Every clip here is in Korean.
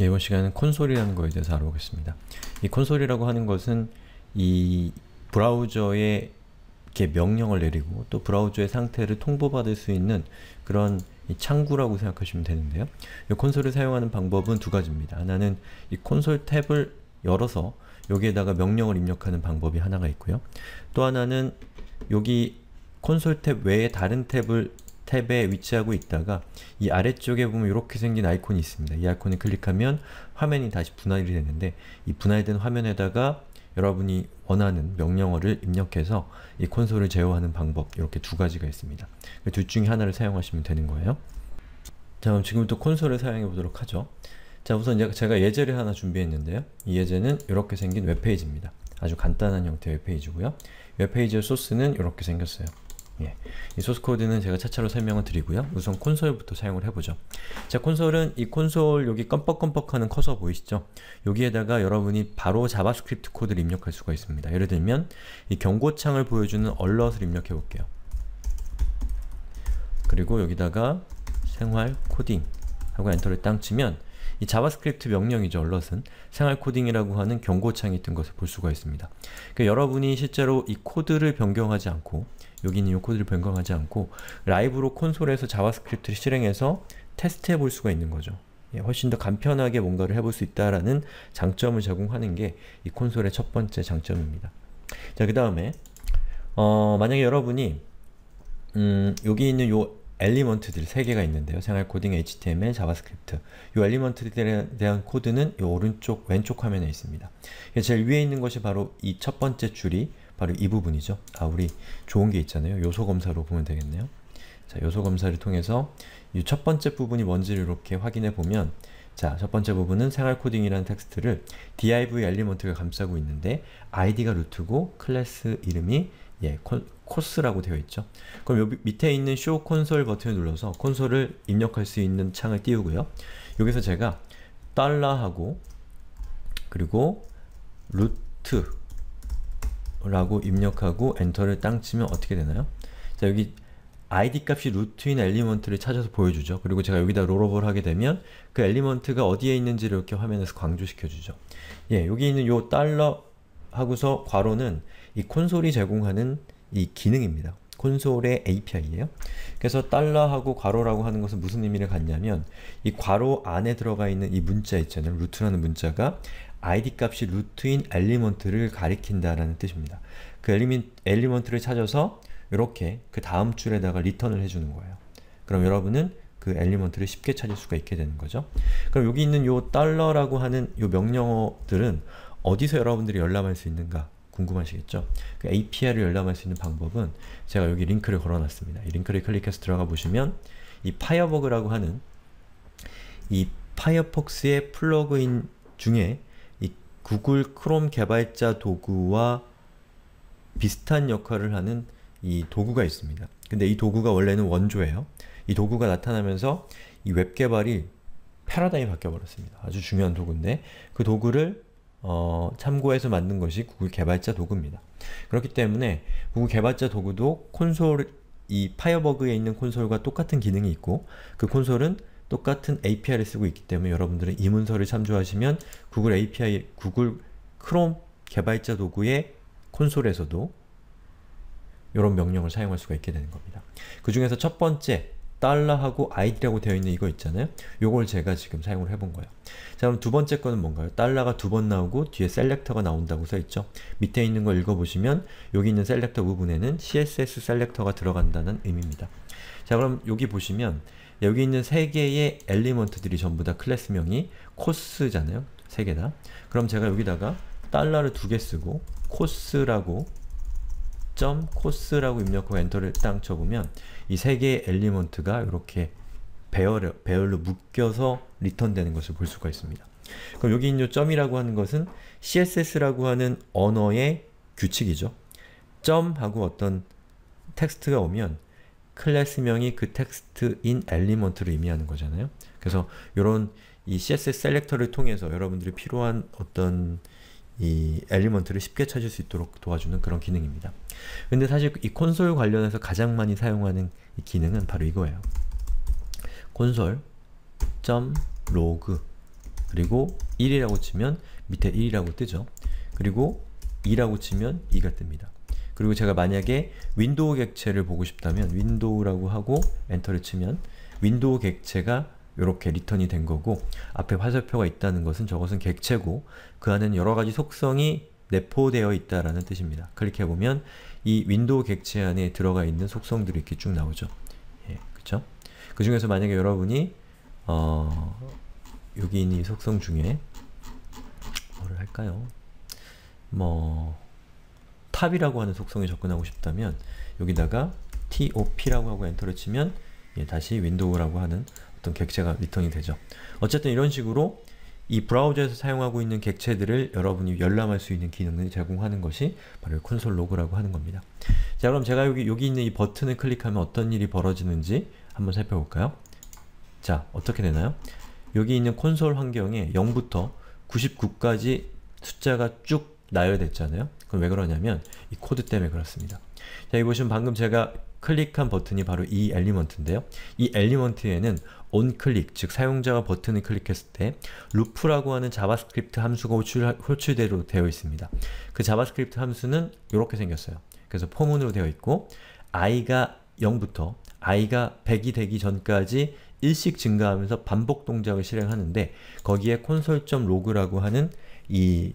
이번 시간은 콘솔이라는 거에 대해서 알아보겠습니다. 이 콘솔이라고 하는 것은 이 브라우저에 이렇게 명령을 내리고 또 브라우저의 상태를 통보받을 수 있는 그런 창구라고 생각하시면 되는데요. 이 콘솔을 사용하는 방법은 두 가지입니다. 하나는 이 콘솔 탭을 열어서 여기에다가 명령을 입력하는 방법이 하나가 있고요. 또 하나는 여기 콘솔 탭 외에 다른 탭을 탭에 위치하고 있다가 이 아래쪽에 보면 이렇게 생긴 아이콘이 있습니다. 이 아이콘을 클릭하면 화면이 다시 분할이 되는데 이 분할된 화면에다가 여러분이 원하는 명령어를 입력해서 이 콘솔을 제어하는 방법 이렇게 두 가지가 있습니다. 그 둘 중에 하나를 사용하시면 되는 거예요. 자 그럼 지금부터 콘솔을 사용해 보도록 하죠. 자 우선 제가 예제를 하나 준비했는데요. 이 예제는 이렇게 생긴 웹페이지입니다. 아주 간단한 형태의 웹페이지고요. 웹페이지의 소스는 이렇게 생겼어요. 예. 이 소스 코드는 제가 차차로 설명을 드리고요. 우선 콘솔부터 사용을 해보죠. 자, 콘솔은 이 콘솔 여기 껌뻑껌뻑하는 커서 보이시죠? 여기에다가 여러분이 바로 자바스크립트 코드를 입력할 수가 있습니다. 예를 들면 이 경고창을 보여주는 a l e r t 을 입력해 볼게요. 그리고 여기다가 생활 코딩 하고 엔터를 땅 치면 이 자바스크립트 명령이죠, 얼럿은. 생활 코딩이라고 하는 경고창이 뜬 것을 볼 수가 있습니다. 그러니까 여러분이 실제로 이 코드를 변경하지 않고 여기는 이 코드를 변경하지 않고 라이브로 콘솔에서 자바스크립트를 실행해서 테스트해 볼 수가 있는 거죠. 예, 훨씬 더 간편하게 뭔가를 해 볼 수 있다라는 장점을 제공하는 게 이 콘솔의 첫 번째 장점입니다. 자, 그 다음에 어, 만약에 여러분이 음, 여기 있는 요 엘리먼트들 3개가 있는데요. 생활 코딩, HTML, 자바스크립트. 이 엘리먼트들에 대한 코드는 이 오른쪽, 왼쪽 화면에 있습니다. 제일 위에 있는 것이 바로 이 첫 번째 줄이 바로 이 부분이죠. 아, 우리 좋은 게 있잖아요. 요소 검사로 보면 되겠네요. 자, 요소 검사를 통해서 이 첫 번째 부분이 뭔지를 이렇게 확인해 보면 자, 첫 번째 부분은 생활 코딩이라는 텍스트를 div 엘리먼트가 감싸고 있는데 id가 루트고 클래스 이름이 예, 코스라고 되어 있죠. 그럼 여기 밑에 있는 show console 버튼을 눌러서 콘솔을 입력할 수 있는 창을 띄우고요. 여기서 제가 달러하고 그리고 루트라고 입력하고 엔터를 땅 치면 어떻게 되나요? 자, 여기 id 값이 루트인 엘리먼트를 찾아서 보여주죠. 그리고 제가 여기다 롤오버를 하게 되면 그 엘리먼트가 어디에 있는지를 이렇게 화면에서 광주시켜주죠 예, 여기 있는 요 달러 하고서 괄호는 이 콘솔이 제공하는 이 기능입니다. 콘솔의 API예요. 그래서 달러하고 괄호라고 하는 것은 무슨 의미를 갖냐면 이 괄호 안에 들어가 있는 이 문자 있잖아요. 루트라는 문자가 id 값이 루트인 엘리먼트를 가리킨다라는 뜻입니다. 그 엘리멘, 엘리먼트를 찾아서 이렇게 그 다음 줄에다가 리턴을 해주는 거예요. 그럼 여러분은 그 엘리먼트를 쉽게 찾을 수가 있게 되는 거죠. 그럼 여기 있는 요 달러라고 하는 요 명령어들은 어디서 여러분들이 열람할 수 있는가? 궁금하시겠죠? 그 API를 열람할 수 있는 방법은 제가 여기 링크를 걸어놨습니다. 이 링크를 클릭해서 들어가 보시면 이 파이어버그라고 하는 이 파이어폭스의 플러그인 중에 이 구글 크롬 개발자 도구와 비슷한 역할을 하는 이 도구가 있습니다. 근데 이 도구가 원래는 원조예요. 이 도구가 나타나면서 이 웹 개발이 패러다임이 바뀌어버렸습니다. 아주 중요한 도구인데 그 도구를 어, 참고해서 만든 것이 구글 개발자 도구입니다. 그렇기 때문에 구글 개발자 도구도 콘솔 이 파이어버그에 있는 콘솔과 똑같은 기능이 있고 그 콘솔은 똑같은 API를 쓰고 있기 때문에 여러분들은 이 문서를 참조하시면 구글 API, 구글 크롬 개발자 도구의 콘솔에서도 이런 명령을 사용할 수가 있게 되는 겁니다. 그 중에서 첫 번째, 달러하고 아이디라고 되어 있는 이거 있잖아요. 요걸 제가 지금 사용을 해본 거예요. 자 그럼 두 번째 거는 뭔가요? 달러가 두 번 나오고 뒤에 셀렉터가 나온다고 써있죠. 밑에 있는 걸 읽어보시면 여기 있는 셀렉터 부분에는 css 셀렉터가 들어간다는 의미입니다. 자 그럼 여기 보시면 여기 있는 세 개의 엘리먼트들이 전부 다 클래스명이 코스잖아요. 세 개다. 그럼 제가 여기다가 달러를 두 개 쓰고 코스라고 점 코스라고 입력하고 엔터를 딱 쳐보면 이 세 개의 엘리먼트가 이렇게 배열, 배열로 묶여서 리턴되는 것을 볼 수가 있습니다. 그럼 여기 있는 점이라고 하는 것은 CSS라고 하는 언어의 규칙이죠. 점하고 어떤 텍스트가 오면 클래스명이 그 텍스트인 엘리먼트를 의미하는 거잖아요. 그래서 이런 이 CSS 셀렉터를 통해서 여러분들이 필요한 어떤 이 엘리먼트를 쉽게 찾을 수 있도록 도와주는 그런 기능입니다. 근데 사실 이 콘솔 관련해서 가장 많이 사용하는 기능은 바로 이거예요. 콘솔 점 로그 그리고 1이라고 치면 밑에 1이라고 뜨죠. 그리고 2라고 치면 2가 뜹니다. 그리고 제가 만약에 윈도우 객체를 보고 싶다면 윈도우라고 하고 엔터를 치면 윈도우 객체가 이렇게 리턴이 된 거고 앞에 화살표가 있다는 것은 저것은 객체고 그 안에는 여러가지 속성이 내포되어 있다라는 뜻입니다. 클릭해보면 이 윈도우 객체 안에 들어가 있는 속성들이 이렇게 쭉 나오죠. 예, 그쵸? 그 중에서 만약에 여러분이 어, 여기 있는 이 속성 중에 뭐를 할까요? 뭐 탑이라고 하는 속성에 접근하고 싶다면 여기다가 top라고 하고 엔터를 치면 예, 다시 윈도우라고 하는 어떤 객체가 리턴이 되죠. 어쨌든 이런 식으로 이 브라우저에서 사용하고 있는 객체들을 여러분이 열람할 수 있는 기능을 제공하는 것이 바로 콘솔 로그라고 하는 겁니다. 자 그럼 제가 여기, 여기 있는 이 버튼을 클릭하면 어떤 일이 벌어지는지 한번 살펴볼까요? 자 어떻게 되나요? 여기 있는 콘솔 환경에 0부터 99까지 숫자가 쭉 나열됐잖아요. 그럼 왜 그러냐면 이 코드 때문에 그렇습니다. 자 여기 보시면 방금 제가 클릭한 버튼이 바로 이 엘리먼트인데요. 이 엘리먼트에는 onClick, 즉 사용자가 버튼을 클릭했을 때 loop라고 하는 자바스크립트 함수가 호출, 대로 되어 있습니다. 그 자바스크립트 함수는 이렇게 생겼어요. 그래서 포문으로 되어 있고 i가 0부터 i가 100이 되기 전까지 일씩 증가하면서 반복 동작을 실행하는데 거기에 console.log라고 하는 이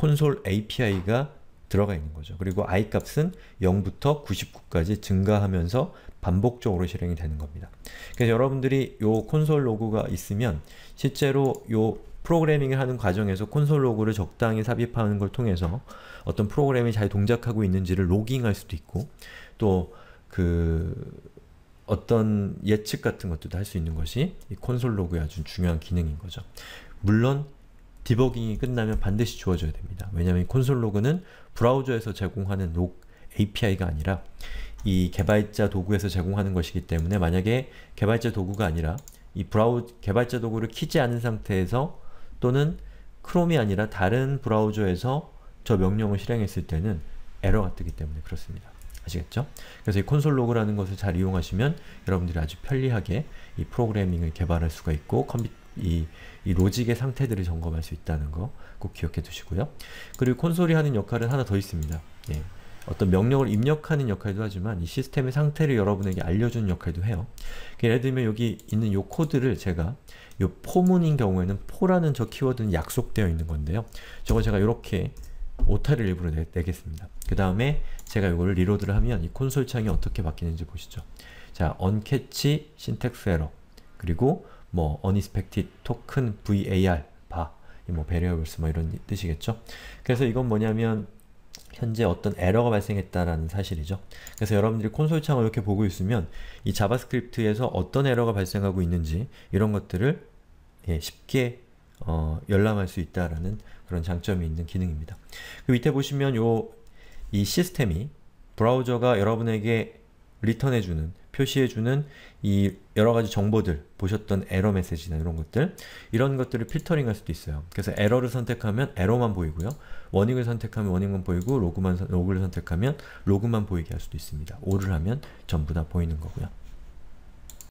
console API가 들어가 있는 거죠. 그리고 i 값은 0부터 99까지 증가하면서 반복적으로 실행이 되는 겁니다. 그래서 여러분들이 요 콘솔 로그가 있으면 실제로 요 프로그래밍을 하는 과정에서 콘솔 로그를 적당히 삽입하는 걸 통해서 어떤 프로그램이 잘 동작하고 있는지를 로깅할 수도 있고 또 그 어떤 예측 같은 것도 할 수 있는 것이 이 콘솔 로그의 아주 중요한 기능인 거죠. 물론 디버깅이 끝나면 반드시 주어져야 됩니다. 왜냐하면 콘솔 로그는 브라우저에서 제공하는 록 API가 아니라 이 개발자 도구에서 제공하는 것이기 때문에 만약에 개발자 도구가 아니라 이 브라우 개발자 도구를 키지 않은 상태에서 또는 크롬이 아니라 다른 브라우저에서 저 명령을 실행했을 때는 에러가 뜨기 때문에 그렇습니다. 아시겠죠? 그래서 이 콘솔 로그라는 것을 잘 이용하시면 여러분들이 아주 편리하게 이 프로그래밍을 개발할 수가 있고 컴퓨터 이, 이 로직의 상태들을 점검할 수 있다는 거 꼭 기억해 두시고요. 그리고 콘솔이 하는 역할은 하나 더 있습니다. 예. 어떤 명령을 입력하는 역할도 하지만 이 시스템의 상태를 여러분에게 알려주는 역할도 해요. 그러니까 예를 들면 여기 있는 요 코드를 제가 요 포문인 경우에는 포라는 저 키워드는 약속되어 있는 건데요. 저거 제가 이렇게 오타를 일부러 내, 내겠습니다. 그 다음에 제가 이거를 리로드를 하면 이 콘솔 창이 어떻게 바뀌는지 보시죠. 자, 언캐치 신텍스 에러 그리고 뭐 unexpected token VAR 바, 뭐 variables 뭐 이런 뜻이겠죠. 그래서 이건 뭐냐면 현재 어떤 에러가 발생했다라는 사실이죠. 그래서 여러분들이 콘솔 창을 이렇게 보고 있으면 이 자바스크립트에서 어떤 에러가 발생하고 있는지 이런 것들을 예, 쉽게 어, 열람할 수 있다라는 그런 장점이 있는 기능입니다. 그 밑에 보시면 요이 시스템이 브라우저가 여러분에게 리턴해주는 표시해주는 이 여러 가지 정보들, 보셨던 에러 메시지나 이런 것들 이런 것들을 필터링 할 수도 있어요. 그래서 에러를 선택하면 에러만 보이고요. 원익을 선택하면 원익만 보이고 로그만, 로그를 선택하면 로그만 보이게 할 수도 있습니다. 오를 하면 전부 다 보이는 거고요.